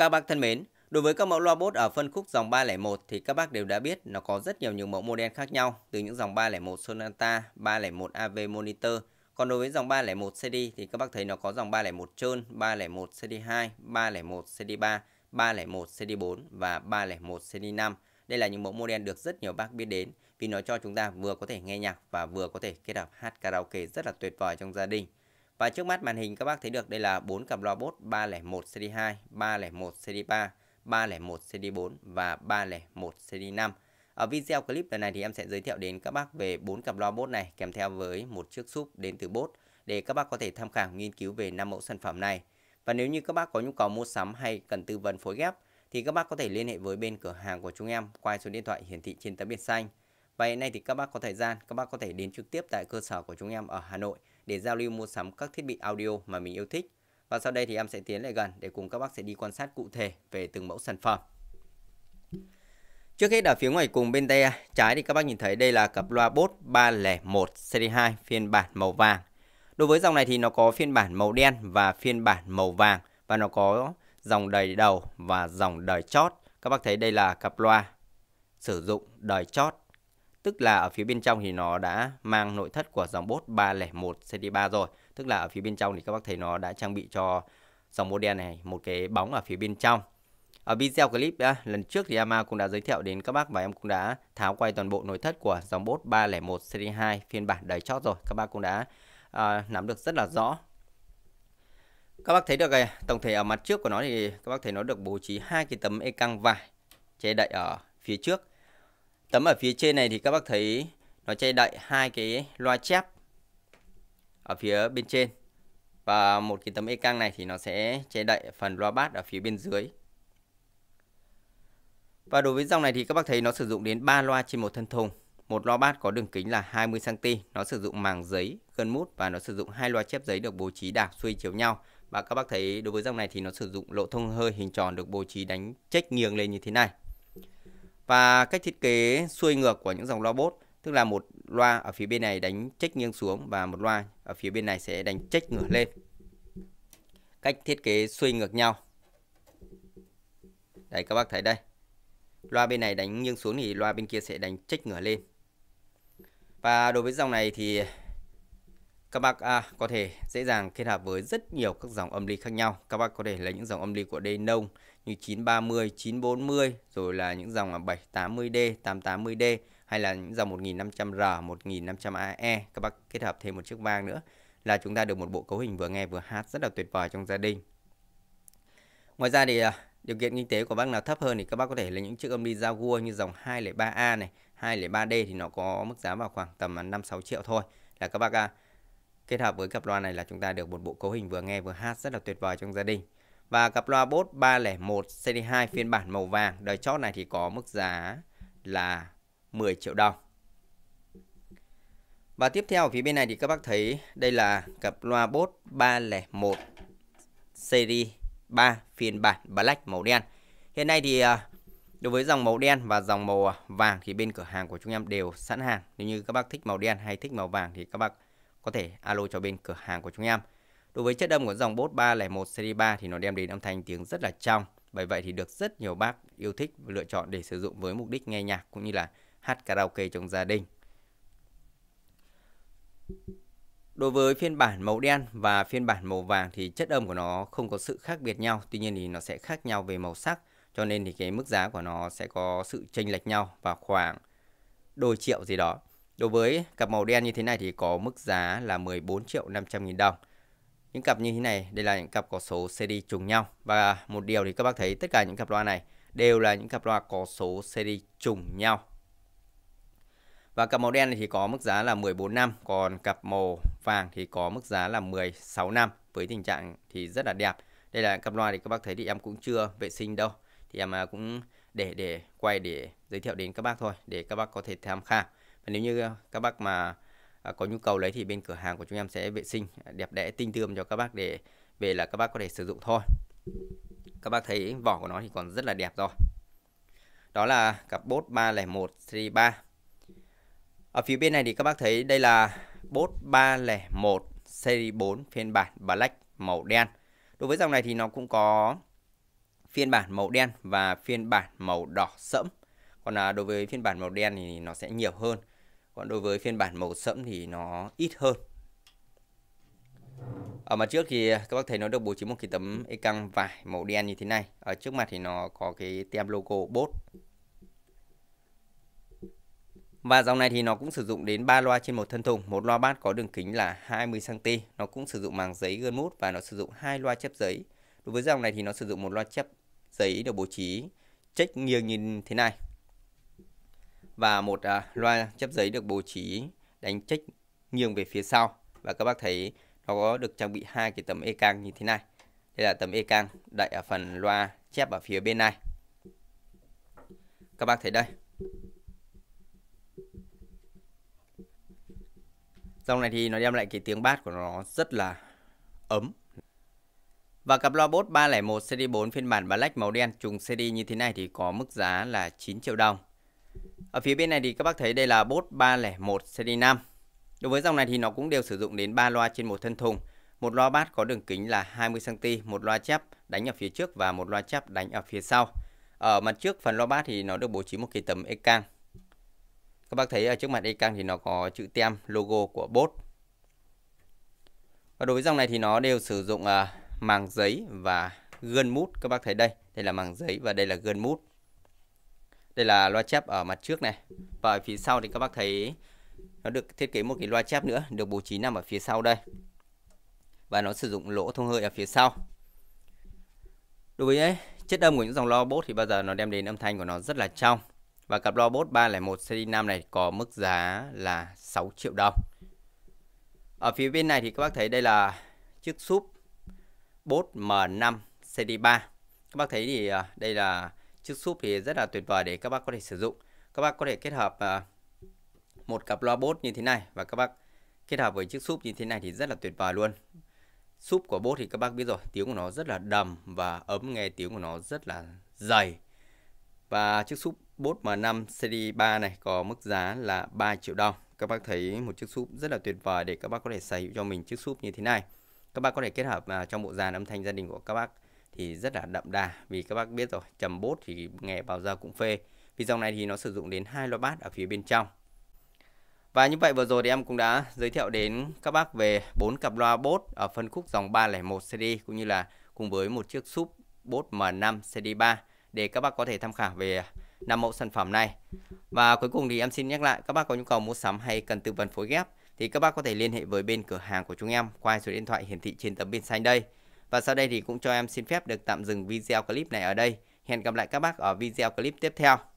Các bác thân mến, đối với các mẫu loa bốt ở phân khúc dòng 301 thì các bác đều đã biết nó có rất nhiều những mẫu model khác nhau, từ những dòng 301 Sonata, 301 AV Monitor. Còn đối với dòng 301 CD thì các bác thấy nó có dòng 301 trơn, 301 CD2, 301 CD3, 301 CD4 và 301 CD5. Đây là những mẫu model được rất nhiều bác biết đến vì nó cho chúng ta vừa có thể nghe nhạc và vừa có thể kết hợp hát karaoke rất là tuyệt vời trong gia đình. Và trước mắt màn hình các bác thấy được đây là 4 cặp loa bốt 301 CD2, 301 CD3, 301 CD4 và 301 CD5. Ở video clip lần này thì em sẽ giới thiệu đến các bác về 4 cặp loa bốt này kèm theo với một chiếc súp đến từ bốt để các bác có thể tham khảo nghiên cứu về 5 mẫu sản phẩm này. Và nếu như các bác có nhu cầu mua sắm hay cần tư vấn phối ghép thì các bác có thể liên hệ với bên cửa hàng của chúng em qua số điện thoại hiển thị trên tấm biển xanh. Và hiện nay thì các bác có thời gian, các bác có thể đến trực tiếp tại cơ sở của chúng em ở Hà Nội để giao lưu mua sắm các thiết bị audio mà mình yêu thích. Và sau đây thì em sẽ tiến lại gần để cùng các bác sẽ đi quan sát cụ thể về từng mẫu sản phẩm. Trước hết ở phía ngoài cùng bên tay trái thì các bác nhìn thấy đây là cặp loa Bose 301 series 2 phiên bản màu vàng. Đối với dòng này thì nó có phiên bản màu đen và phiên bản màu vàng và nó có dòng đời đầu và dòng đời chót. Các bác thấy đây là cặp loa sử dụng đời chót Tức là ở phía bên trong thì nó đã mang nội thất của dòng Boss 301 CD3 rồi. Tức là ở phía bên trong thì các bác thấy nó đã trang bị cho dòng model này một cái bóng ở phía bên trong. Ở video clip đã, lần trước thì Ama cũng đã giới thiệu đến các bác và em cũng đã tháo quay toàn bộ nội thất của dòng Boss 301 cd 2 phiên bản đầy chót rồi. Các bác cũng đã à, nắm được rất là rõ. Các bác thấy được này, tổng thể ở mặt trước của nó thì các bác thấy nó được bố trí hai cái tấm e căng vải che đậy ở phía trước. Tấm ở phía trên này thì các bác thấy nó che đậy hai cái loa chép ở phía bên trên. Và một cái tấm e căng này thì nó sẽ che đậy phần loa bát ở phía bên dưới. Và đối với dòng này thì các bác thấy nó sử dụng đến 3 loa trên một thân thùng. Một loa bát có đường kính là 20 cm, nó sử dụng màng giấy, gân mút và nó sử dụng hai loa chép giấy được bố trí đảo xuôi chiều nhau. Và các bác thấy đối với dòng này thì nó sử dụng lỗ thông hơi hình tròn được bố trí đánh chếch nghiêng lên như thế này. Và cách thiết kế xuôi ngược của những dòng loa bốt, tức là một loa ở phía bên này đánh check nghiêng xuống và một loa ở phía bên này sẽ đánh check ngửa lên. Cách thiết kế xuôi ngược nhau. đây các bác thấy đây. Loa bên này đánh nghiêng xuống thì loa bên kia sẽ đánh check ngửa lên. Và đối với dòng này thì các bác à, có thể dễ dàng kết hợp với rất nhiều các dòng âm ly khác nhau. Các bác có thể lấy những dòng âm ly của Denon như 930, 940 rồi là những dòng 780D, à, 880D hay là những dòng 1500R, 1500AE. Các bác kết hợp thêm một chiếc vang nữa là chúng ta được một bộ cấu hình vừa nghe vừa hát rất là tuyệt vời trong gia đình. Ngoài ra thì à, điều kiện kinh tế của bác nào thấp hơn thì các bác có thể lấy những chiếc âm ly Jaguar như dòng 203A này, 203D thì nó có mức giá vào khoảng tầm 5 à, 6 triệu thôi là các bác à, Kết hợp với cặp loa này là chúng ta được một bộ cấu hình vừa nghe vừa hát rất là tuyệt vời trong gia đình. Và cặp loa Bose 301 CD2 phiên bản màu vàng đời chót này thì có mức giá là 10 triệu đồng. Và tiếp theo ở phía bên này thì các bác thấy đây là cặp loa Bose 301 cd 3 phiên bản Black màu đen. Hiện nay thì à, đối với dòng màu đen và dòng màu vàng thì bên cửa hàng của chúng em đều sẵn hàng. Nếu như các bác thích màu đen hay thích màu vàng thì các bác có thể alo cho bên cửa hàng của chúng em. Đối với chất âm của dòng Bose 301 series 3 thì nó đem đến âm thanh tiếng rất là trong. Bởi vậy thì được rất nhiều bác yêu thích và lựa chọn để sử dụng với mục đích nghe nhạc cũng như là hát karaoke trong gia đình. Đối với phiên bản màu đen và phiên bản màu vàng thì chất âm của nó không có sự khác biệt nhau, tuy nhiên thì nó sẽ khác nhau về màu sắc, cho nên thì cái mức giá của nó sẽ có sự chênh lệch nhau vào khoảng đôi triệu gì đó. Đối với cặp màu đen như thế này thì có mức giá là 14 triệu 500 nghìn đồng. Những cặp như thế này, đây là những cặp có số CD trùng nhau. Và một điều thì các bác thấy tất cả những cặp loa này đều là những cặp loa có số CD trùng nhau. Và cặp màu đen thì có mức giá là 14 năm, còn cặp màu vàng thì có mức giá là 16 năm với tình trạng thì rất là đẹp. Đây là cặp loa thì các bác thấy thì em cũng chưa vệ sinh đâu. Thì em à, cũng để để quay để giới thiệu đến các bác thôi để các bác có thể tham khảo nếu như ờ, các bác mà ờ, có nhu cầu lấy thì bên cửa hàng của chúng em sẽ vệ sinh ờ, đẹp đẽ tinh tươm cho các bác để về là các bác có thể sử dụng thôi các bác thấy vỏ của nó thì còn rất là đẹp rồi đó là cặp bốt 301 series 3 ở phía bên này thì các bác thấy đây là bốt 301 series 4 phiên bản black màu đen đối với dòng này thì nó cũng có phiên bản màu đen và phiên bản màu đỏ sẫm còn à, đối với phiên bản màu đen thì nó sẽ nhiều hơn còn đối với phiên bản màu sẫm thì nó ít hơn ở mặt trước thì các bác thấy nó được bố trí một cái tấm e căng vải màu đen như thế này ở trước mặt thì nó có cái tem logo bốt và dòng này thì nó cũng sử dụng đến 3 loa trên một thân thùng, một loa bát có đường kính là 20 cm, nó cũng sử dụng màng giấy gân mút và nó sử dụng hai loa chép giấy. Đối với dòng này thì nó sử dụng một loa chép giấy được bố trí chếch nghiêng như thế này và một à, loa chép giấy được bố trí đánh trách nghiêng về phía sau và các bác thấy nó có được trang bị hai cái tấm e-cang như thế này. Đây là tấm e-cang đậy ở phần loa chép ở phía bên này. Các bác thấy đây. Dòng này thì nó đem lại cái tiếng bass của nó rất là ấm. Và cặp loa Bose 301 CD4 phiên bản Black màu đen trùng CD như thế này thì có mức giá là 9 triệu đồng. Ở phía bên này thì các bác thấy đây là bốt 301 cd 5. Đối với dòng này thì nó cũng đều sử dụng đến 3 loa trên một thân thùng. Một loa bát có đường kính là 20 cm, một loa chép đánh ở phía trước và một loa chép đánh ở phía sau. Ở mặt trước phần loa bát thì nó được bố trí một cái tấm e ekang. Các bác thấy ở trước mặt ekang thì nó có chữ tem logo của bốt. Và đối với dòng này thì nó đều sử dụng à, màng giấy và gân mút các bác thấy đây, đây là màng giấy và đây là gân mút. Đây là loa chép ở mặt trước này. Và ở phía sau thì các bác thấy nó được thiết kế một cái loa chép nữa được bố trí nằm ở phía sau đây. Và nó sử dụng lỗ thông hơi ở phía sau. Đối với ấy, chất âm của những dòng loa bốt thì bao giờ nó đem đến âm thanh của nó rất là trong. Và cặp loa bốt 301 series 5 này có mức giá là 6 triệu đồng. Ở phía bên này thì các bác thấy đây là chiếc súp bốt M5 cd 3. Các bác thấy thì à, đây là chiếc súp thì rất là tuyệt vời để các bác có thể sử dụng các bác có thể kết hợp à, một cặp loa bốt như thế này và các bác kết hợp với chiếc súp như thế này thì rất là tuyệt vời luôn súp của bốt thì các bác biết rồi tiếng của nó rất là đầm và ấm nghe tiếng của nó rất là dày và chiếc súp bốt M5 cd 3 này có mức giá là 3 triệu đồng các bác thấy một chiếc súp rất là tuyệt vời để các bác có thể sở hữu cho mình chiếc súp như thế này các bác có thể kết hợp à, trong bộ dàn âm thanh gia đình của các bác thì rất là đậm đà vì các bác biết rồi trầm bốt thì nghe bao giờ cũng phê vì dòng này thì nó sử dụng đến hai loa bát ở phía bên trong và như vậy vừa rồi thì em cũng đã giới thiệu đến các bác về bốn cặp loa bốt ở phân khúc dòng 301 CD cũng như là cùng với một chiếc súp bốt M5 CD3 để các bác có thể tham khảo về năm mẫu sản phẩm này. Và cuối cùng thì em xin nhắc lại các bác có nhu cầu mua sắm hay cần tư vấn phối ghép thì các bác có thể liên hệ với bên cửa hàng của chúng em qua số điện thoại hiển thị trên tấm bên xanh đây. Và sau đây thì cũng cho em xin phép được tạm dừng video clip này ở đây. Hẹn gặp lại các bác ở video clip tiếp theo.